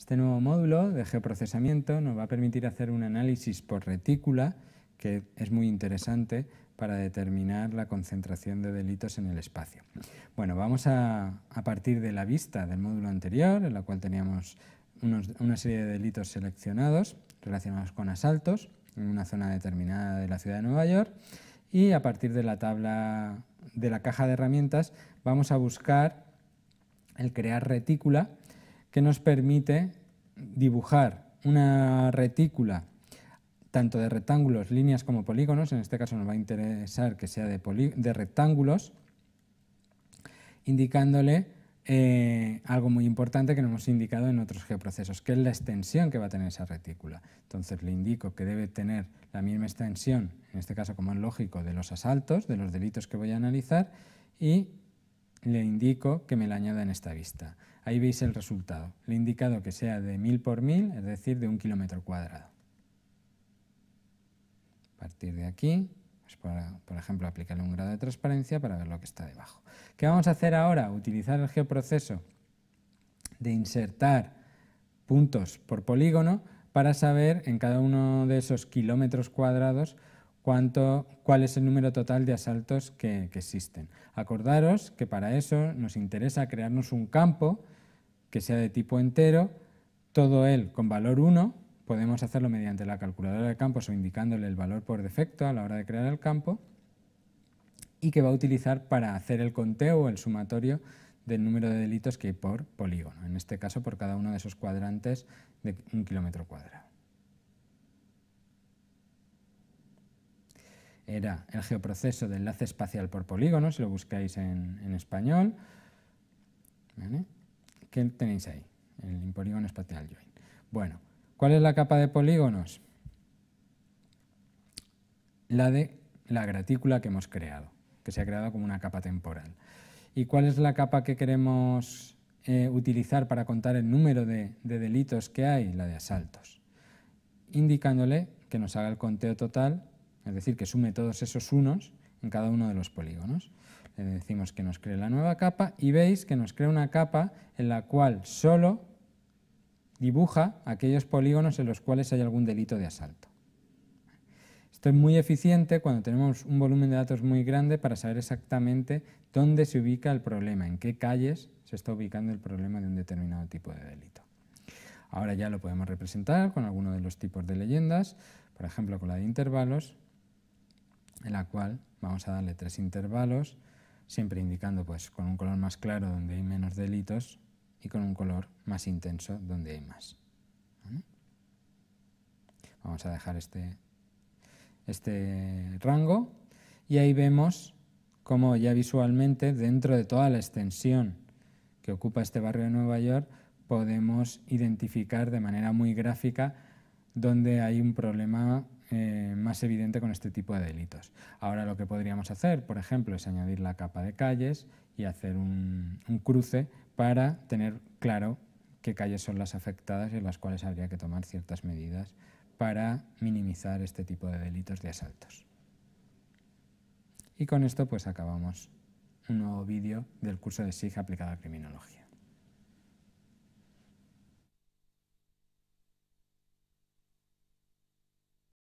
Este nuevo módulo de geoprocesamiento nos va a permitir hacer un análisis por retícula, que es muy interesante para determinar la concentración de delitos en el espacio. Bueno, vamos a, partir de la vista del módulo anterior, en la cual teníamos una serie de delitos seleccionados relacionados con asaltos en una zona determinada de la ciudad de Nueva York y a partir de la tabla de la caja de herramientas vamos a buscar el crear retícula que nos permite dibujar una retícula tanto de rectángulos, líneas como polígonos, en este caso nos va a interesar que sea de, de rectángulos, indicándole eh, algo muy importante que no hemos indicado en otros geoprocesos, que es la extensión que va a tener esa retícula. Entonces le indico que debe tener la misma extensión, en este caso como es lógico, de los asaltos, de los delitos que voy a analizar, y le indico que me la añada en esta vista. Ahí veis el resultado. Le he indicado que sea de 1000 por 1000, es decir, de un kilómetro cuadrado. A partir de aquí, pues, por, por, ejemplo, aplicarle un grado de transparencia para ver lo que está debajo. ¿Qué vamos a hacer ahora? Utilizar el geoproceso de insertar puntos por polígono para saber en cada uno de esos kilómetros cuadrados cuánto, cuál es el número total de asaltos que, que existen. Acordaros que para eso nos interesa crearnos un campo que sea de tipo entero, todo él con valor 1, podemos hacerlo mediante la calculadora de campos o indicándole el valor por defecto a la hora de crear el campo, y que va a utilizar para hacer el conteo o el sumatorio del número de delitos que hay por polígono, en este caso por cada uno de esos cuadrantes de un kilómetro cuadrado. era el geoproceso de enlace espacial por polígonos. si lo buscáis en, español. ¿Qué tenéis ahí? El polígono espacial join. Bueno, ¿cuál es la capa de polígonos? La de la gratícula que hemos creado, que se ha creado como una capa temporal. ¿Y cuál es la capa que queremos eh, utilizar para contar el número de, de delitos que hay? La de asaltos, indicándole que nos haga el conteo total es decir, que sume todos esos unos en cada uno de los polígonos. Le decimos que nos cree la nueva capa y veis que nos crea una capa en la cual solo dibuja aquellos polígonos en los cuales hay algún delito de asalto. Esto es muy eficiente cuando tenemos un volumen de datos muy grande para saber exactamente dónde se ubica el problema, en qué calles se está ubicando el problema de un determinado tipo de delito. Ahora ya lo podemos representar con alguno de los tipos de leyendas, por ejemplo con la de intervalos, en la cual vamos a darle tres intervalos, siempre indicando pues con un color más claro donde hay menos delitos y con un color más intenso donde hay más. Vamos a dejar este, este rango y ahí vemos cómo ya visualmente dentro de toda la extensión que ocupa este barrio de Nueva York podemos identificar de manera muy gráfica donde hay un problema eh, más evidente con este tipo de delitos. Ahora lo que podríamos hacer, por ejemplo, es añadir la capa de calles y hacer un, un cruce para tener claro qué calles son las afectadas y en las cuales habría que tomar ciertas medidas para minimizar este tipo de delitos de asaltos. Y con esto pues acabamos un nuevo vídeo del curso de SIG aplicado a criminología.